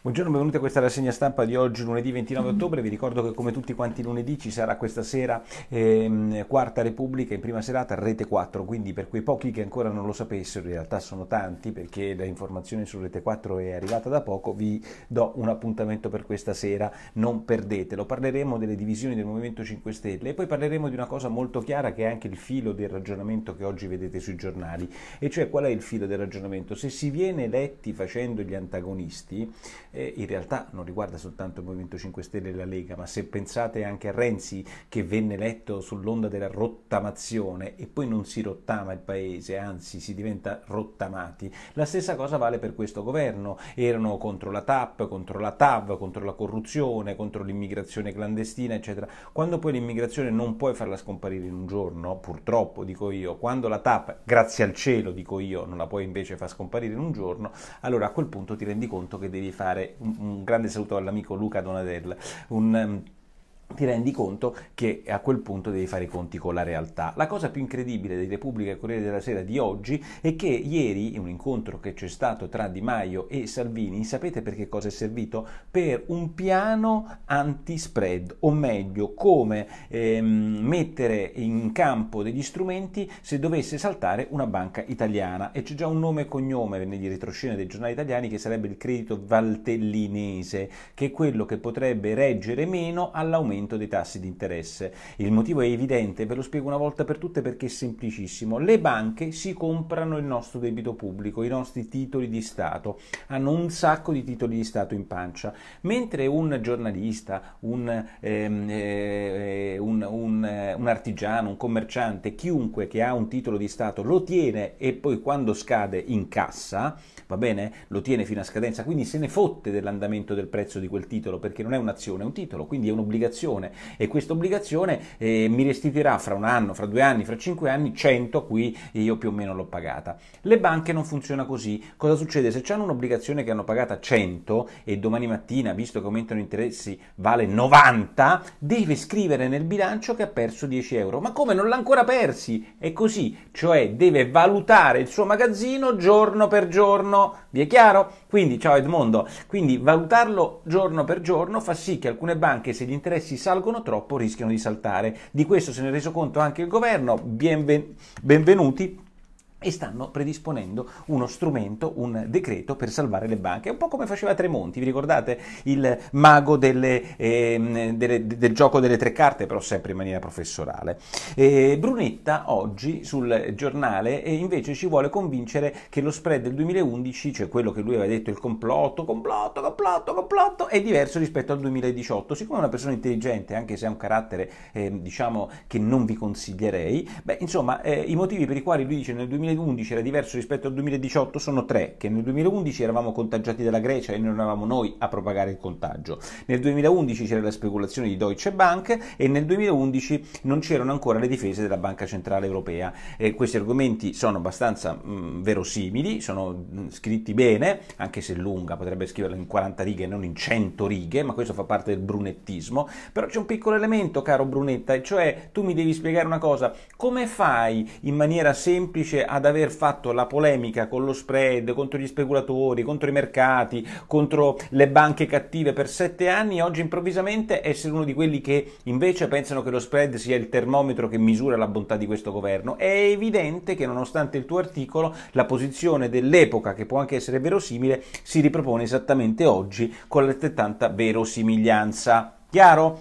Buongiorno, benvenuti a questa rassegna stampa di oggi, lunedì 29 ottobre. Vi ricordo che come tutti quanti lunedì ci sarà questa sera ehm, Quarta Repubblica in prima serata Rete 4, quindi per quei pochi che ancora non lo sapessero, in realtà sono tanti perché la informazione su Rete 4 è arrivata da poco, vi do un appuntamento per questa sera, non perdetelo. Parleremo delle divisioni del Movimento 5 Stelle e poi parleremo di una cosa molto chiara che è anche il filo del ragionamento che oggi vedete sui giornali, e cioè qual è il filo del ragionamento? Se si viene eletti facendo gli antagonisti, eh, in realtà non riguarda soltanto il Movimento 5 Stelle e la Lega, ma se pensate anche a Renzi che venne eletto sull'onda della rottamazione e poi non si rottama il paese, anzi si diventa rottamati, la stessa cosa vale per questo governo, erano contro la TAP, contro la TAV, contro la corruzione, contro l'immigrazione clandestina, eccetera. Quando poi l'immigrazione non puoi farla scomparire in un giorno, purtroppo dico io, quando la TAP, grazie al cielo dico io, non la puoi invece far scomparire in un giorno, allora a quel punto ti rendi conto che devi fare un, un grande saluto all'amico Luca Donadel, un, ehm, ti rendi conto che a quel punto devi fare i conti con la realtà. La cosa più incredibile di Repubblica e Corriere della Sera di oggi è che ieri, in un incontro che c'è stato tra Di Maio e Salvini, sapete per che cosa è servito? Per un piano anti-spread, o meglio, come ehm, mettere in campo degli strumenti se dovesse saltare una banca italiana. E c'è già un nome e cognome negli retroscena dei giornali italiani che sarebbe il credito valtellinese, che è quello che potrebbe reggere meno all'aumento aumento dei tassi di interesse. Il motivo è evidente, ve lo spiego una volta per tutte perché è semplicissimo. Le banche si comprano il nostro debito pubblico, i nostri titoli di Stato, hanno un sacco di titoli di Stato in pancia, mentre un giornalista, un, ehm, eh, un, un, un artigiano, un commerciante, chiunque che ha un titolo di Stato lo tiene e poi quando scade incassa, va bene? Lo tiene fino a scadenza, quindi se ne fotte dell'andamento del prezzo di quel titolo perché non è un'azione, è un titolo, quindi è un'obbligazione obbligazione e questa obbligazione eh, mi restituirà fra un anno, fra due anni, fra cinque anni 100 qui io più o meno l'ho pagata. Le banche non funziona così. Cosa succede? Se hanno un'obbligazione che hanno pagata 100 e domani mattina, visto che aumentano gli interessi, vale 90, deve scrivere nel bilancio che ha perso 10 euro. Ma come non l'ha ancora persi? È così, cioè deve valutare il suo magazzino giorno per giorno vi è chiaro? Quindi, ciao Edmondo, quindi valutarlo giorno per giorno fa sì che alcune banche, se gli interessi salgono troppo, rischiano di saltare. Di questo se ne è reso conto anche il governo. Benven- benvenuti e stanno predisponendo uno strumento, un decreto per salvare le banche. un po' come faceva Tremonti, vi ricordate il mago delle, eh, delle, del gioco delle tre carte, però sempre in maniera professorale. E Brunetta oggi sul giornale invece ci vuole convincere che lo spread del 2011, cioè quello che lui aveva detto il complotto, complotto, complotto, complotto, è diverso rispetto al 2018. Siccome è una persona intelligente, anche se ha un carattere eh, diciamo che non vi consiglierei, beh insomma eh, i motivi per i quali lui dice nel 2018 2011 era diverso rispetto al 2018 sono tre, che nel 2011 eravamo contagiati dalla Grecia e non eravamo noi a propagare il contagio, nel 2011 c'era la speculazione di Deutsche Bank e nel 2011 non c'erano ancora le difese della Banca Centrale Europea. Eh, questi argomenti sono abbastanza mh, mm, verosimili, sono mh, mm, scritti bene, anche se lunga, potrebbe scriverla in 40 righe e non in 100 righe, ma questo fa parte del brunettismo, però c'è un piccolo elemento, caro Brunetta, e cioè tu mi devi spiegare una cosa, come fai in maniera semplice a ad aver fatto la polemica con lo spread, contro gli speculatori, contro i mercati, contro le banche cattive per sette anni, oggi improvvisamente essere uno di quelli che invece pensano che lo spread sia il termometro che misura la bontà di questo governo. È evidente che nonostante il tuo articolo, la posizione dell'epoca, che può anche essere verosimile, si ripropone esattamente oggi con l'altrettanta verosimiglianza. Chiaro?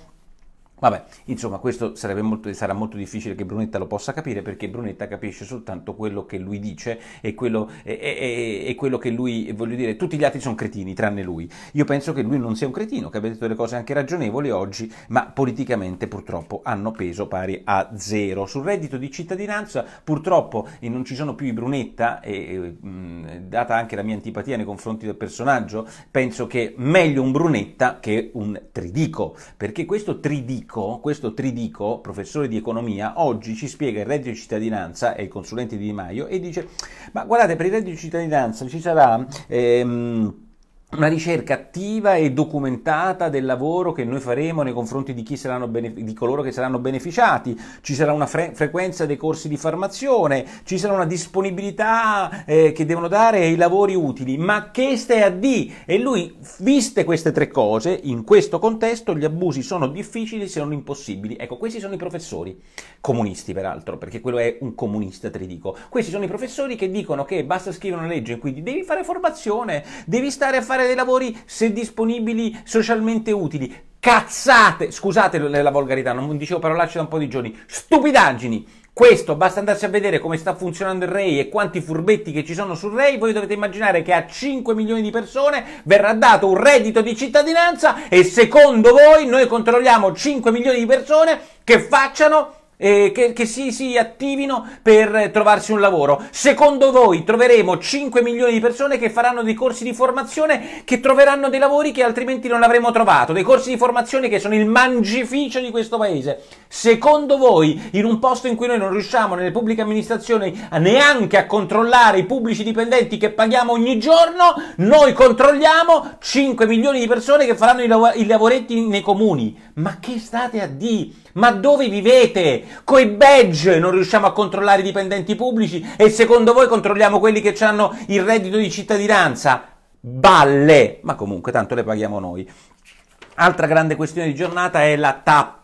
Vabbè, insomma, questo molto, sarà molto difficile che Brunetta lo possa capire perché Brunetta capisce soltanto quello che lui dice e quello, e, e, e quello, che lui, voglio dire, tutti gli altri sono cretini tranne lui. Io penso che lui non sia un cretino, che abbia detto delle cose anche ragionevoli oggi, ma politicamente purtroppo hanno peso pari a zero. Sul reddito di cittadinanza purtroppo e non ci sono più i Brunetta, e, mh, data anche la mia antipatia nei confronti del personaggio, penso che meglio un Brunetta che un Tridico, perché questo Tridico Dico, questo Tridico, professore di economia, oggi ci spiega il reddito di cittadinanza e il consulente di Di Maio e dice, ma guardate, per il reddito di cittadinanza ci sarà... Ehm, una ricerca attiva e documentata del lavoro che noi faremo nei confronti di, benef- di coloro che saranno beneficiati, ci sarà una fre- frequenza dei corsi di formazione, ci sarà una disponibilità eh, che devono dare ai lavori utili, ma che stai a D? E lui, viste queste tre cose, in questo contesto gli abusi sono difficili se non impossibili. Ecco, questi sono i professori, comunisti peraltro, perché quello è un comunista, te li dico. Questi sono i professori che dicono che basta scrivere una legge quindi devi fare formazione, devi stare a fare fare dei lavori se disponibili socialmente utili. Cazzate, scusate la volgarità, non dicevo parolacce da un po' di giorni, stupidaggini. Questo, basta andarsi a vedere come sta funzionando il Ray e quanti furbetti che ci sono sul Ray, voi dovete immaginare che a 5 milioni di persone verrà dato un reddito di cittadinanza e secondo voi noi controlliamo 5 milioni di persone che facciano eh, che, che si, si, attivino per trovarsi un lavoro. Secondo voi troveremo 5 milioni di persone che faranno dei corsi di formazione che troveranno dei lavori che altrimenti non avremmo trovato, dei corsi di formazione che sono il mangificio di questo paese. Secondo voi, in un posto in cui noi non riusciamo nelle pubbliche amministrazioni neanche a controllare i pubblici dipendenti che paghiamo ogni giorno, noi controlliamo 5 milioni di persone che faranno i, lav- i lavoretti nei comuni. Ma che state a dire? Ma dove vivete? Coi badge non riusciamo a controllare i dipendenti pubblici e secondo voi controlliamo quelli che hanno il reddito di cittadinanza? Balle! Ma comunque, tanto le paghiamo noi. Altra grande questione di giornata è la TAP.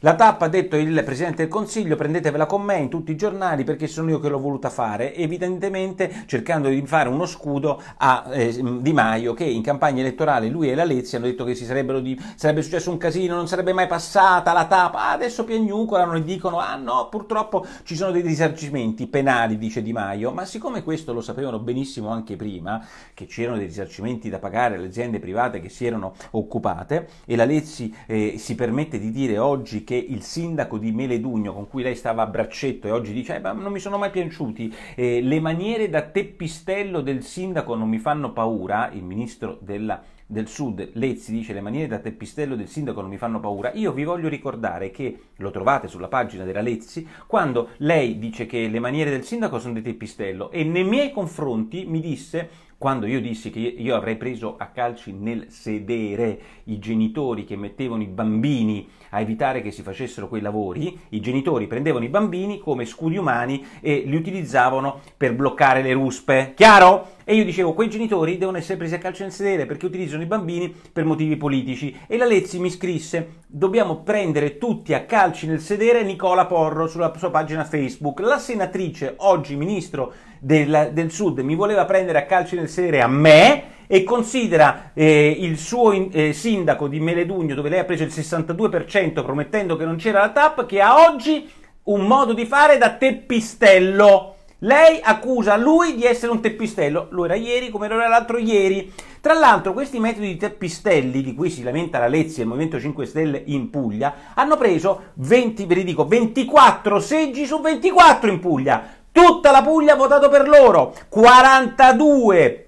La TAP ha detto il Presidente del Consiglio prendetevela con me in tutti i giornali perché sono io che l'ho voluta fare, evidentemente cercando di fare uno scudo a eh, Di Maio che in campagna elettorale lui e la Lezzi hanno detto che di, sarebbe successo un casino, non sarebbe mai passata la TAP, ah, adesso piagnucolano e dicono ah no purtroppo ci sono dei risarcimenti penali dice Di Maio, ma siccome questo lo sapevano benissimo anche prima che c'erano dei risarcimenti da pagare alle aziende private che si erano occupate, e la Lezzi eh, si permette di dire oggi che il sindaco di Meledugno, con cui lei stava a braccetto e oggi dice eh, ma non mi sono mai piaciuti, eh, le maniere da teppistello del sindaco non mi fanno paura, il ministro della del sud, Lezzi dice le maniere da teppistello del sindaco non mi fanno paura, io vi voglio ricordare che, lo trovate sulla pagina della Lezzi, quando lei dice che le maniere del sindaco sono di teppistello e nei miei confronti mi disse quando io dissi che io avrei preso a calci nel sedere i genitori che mettevano i bambini a evitare che si facessero quei lavori, i genitori prendevano i bambini come scudi umani e li utilizzavano per bloccare le ruspe. Chiaro? E io dicevo, quei genitori devono essere presi a calcio nel sedere perché utilizzano i bambini per motivi politici. E la Lezzi mi scrisse, dobbiamo prendere tutti a calci nel sedere Nicola Porro sulla sua pagina Facebook. La senatrice, oggi ministro del, del sud mi voleva prendere a calci nel sedere a me e considera eh, il suo in, eh, sindaco di Meledugno, dove lei ha preso il 62% promettendo che non c'era la TAP, che ha oggi un modo di fare da teppistello. Lei accusa lui di essere un teppistello, lo era ieri come lo era l'altro ieri. Tra l'altro questi metodi di teppistelli, di cui si lamenta la Lezzi e il Movimento 5 Stelle in Puglia, hanno preso 20, dico, 24 seggi su 24 in Puglia. Tutta la Puglia ha votato per loro, 42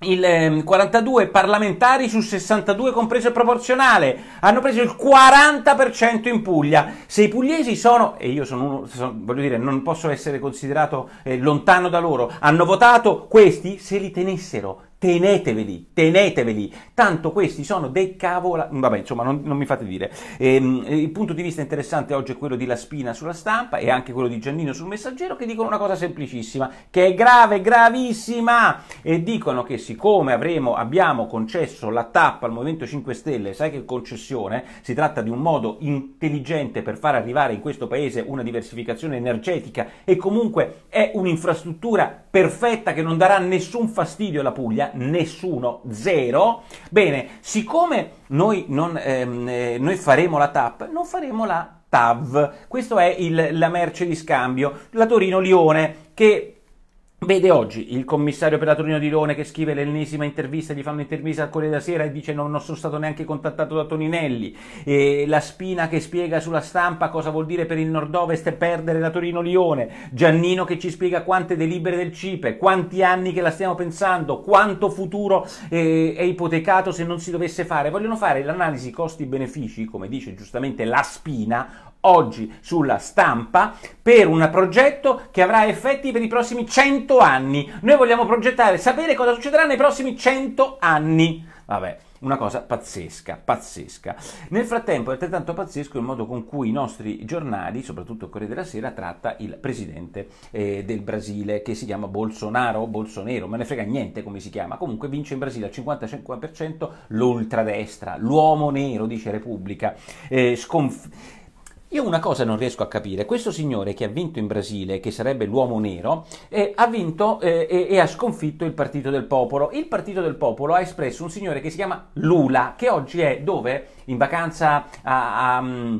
il 42 ehm, parlamentari su 62 compreso il proporzionale hanno preso il 40% in Puglia se i pugliesi sono e io sono uno sono, voglio dire non posso essere considerato eh, lontano da loro hanno votato questi se li tenessero teneteveli, teneteveli, tanto questi sono dei cavola... vabbè insomma non, non mi fate dire. Ehm, eh, il punto di vista interessante oggi è quello di La Spina sulla stampa e anche quello di Giannino sul messaggero che dicono una cosa semplicissima, che è grave, gravissima, e dicono che siccome avremo, abbiamo concesso la tappa al Movimento 5 Stelle, sai che concessione, si tratta di un modo intelligente per far arrivare in questo paese una diversificazione energetica e comunque è un'infrastruttura perfetta che non darà nessun fastidio alla Puglia, nessuno, zero. Bene, siccome noi, non, ehm, eh, noi faremo la TAP, non faremo la TAV. Questa è il, la merce di scambio, la Torino-Lione, che Vede oggi il commissario per la Torino di Rone che scrive l'ennesima intervista, gli fanno un'intervista al Corriere della Sera e dice no, non sono stato neanche contattato da Toninelli, e la Spina che spiega sulla stampa cosa vuol dire per il nord-ovest perdere la Torino-Lione, Giannino che ci spiega quante delibere del CIPE, quanti anni che la stiamo pensando, quanto futuro eh, è ipotecato se non si dovesse fare. Vogliono fare l'analisi costi-benefici, come dice giustamente la Spina, oggi sulla stampa per un progetto che avrà effetti per i prossimi 100 anni. Noi vogliamo progettare, sapere cosa succederà nei prossimi 100 anni. Vabbè, una cosa pazzesca, pazzesca. Nel frattempo è altrettanto pazzesco il modo con cui i nostri giornali, soprattutto Corriere della Sera, tratta il presidente eh, del Brasile che si chiama Bolsonaro o Bolsonaro, me ne frega niente come si chiama. Comunque vince in Brasile al 55% l'ultradestra, l'uomo nero, dice Repubblica. Eh, sconf- io una cosa non riesco a capire, questo signore che ha vinto in Brasile, che sarebbe l'uomo nero, eh, ha vinto eh, e, e, ha sconfitto il Partito del Popolo. Il Partito del Popolo ha espresso un signore che si chiama Lula, che oggi è dove? In vacanza a... a mm,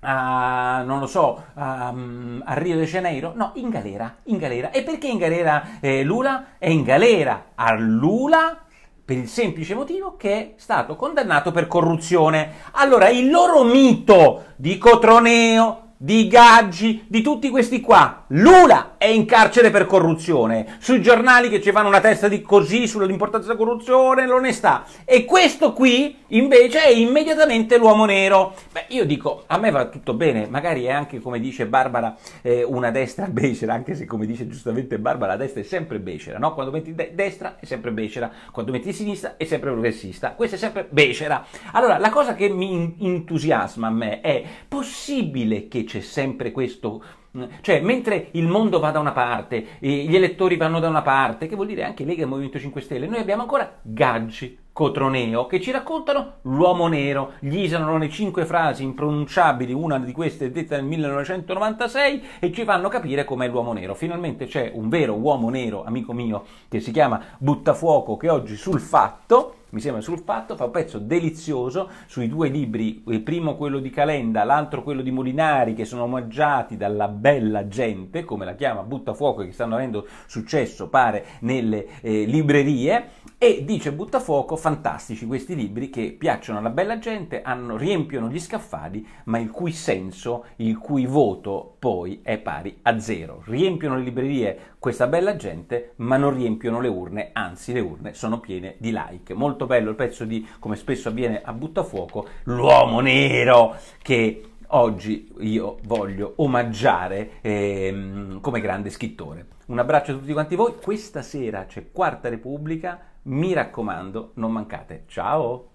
a, non lo so, a, mm, a, Rio de Janeiro? No, in galera, in galera. E perché in galera eh, Lula? È in galera a Lula per il semplice motivo che è stato condannato per corruzione. Allora il loro mito di Cotroneo, di Gaggi, di tutti questi qua. Lula è in carcere per corruzione, sui giornali che ci fanno una testa di così sull'importanza della corruzione, l'onestà. E questo qui invece è immediatamente l'uomo nero. Beh, io dico, a me va tutto bene, magari è anche come dice Barbara eh, una destra becera, anche se come dice giustamente Barbara la destra è sempre becera, no? Quando metti de- destra è sempre becera, quando metti sinistra è sempre progressista, questa è sempre becera. Allora, la cosa che mi entusiasma a me è possibile che c'è sempre questo mm, cioè, mentre il mondo va da una parte, e gli elettori vanno da una parte, che vuol dire anche Lega e Movimento 5 Stelle, noi abbiamo ancora Gaggi, Cotroneo, che ci raccontano l'uomo nero. Gli isano le cinque frasi impronunciabili, una di queste è detta nel 1996, e ci fanno capire com'è l'uomo nero. Finalmente c'è un vero uomo nero, amico mio, che si chiama Buttafuoco, che oggi sul fatto mi sembra sul fatto, fa un pezzo delizioso sui due libri, il eh, primo quello di Calenda, l'altro quello di Molinari, che sono omaggiati dalla bella gente, come la chiama Buttafuoco, che stanno avendo successo, pare, nelle eh, librerie, e dice Buttafuoco, fantastici questi libri che piacciono alla bella gente, hanno, riempiono gli scaffali, ma il cui senso, il cui voto poi è pari a zero. Riempiono le librerie questa bella gente, ma non riempiono le urne, anzi le urne sono piene di like. Molto bello il pezzo di, come spesso avviene a Buttafuoco, l'uomo nero che oggi io voglio omaggiare ehm, come grande scrittore. Un abbraccio a tutti quanti voi, questa sera c'è Quarta Repubblica mi raccomando, non mancate. Ciao!